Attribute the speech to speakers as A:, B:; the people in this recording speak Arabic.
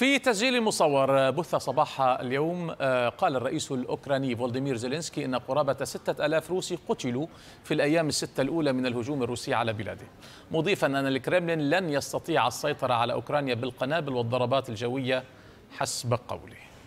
A: في تسجيل مصور بث صباح اليوم آه، قال الرئيس الأوكراني فولديمير زيلينسكي أن قرابة ستة ألاف روسي قتلوا في الأيام الستة الأولى من الهجوم الروسي على بلاده مضيفا أن الكرملين لن يستطيع السيطرة على أوكرانيا بالقنابل والضربات الجوية حسب قوله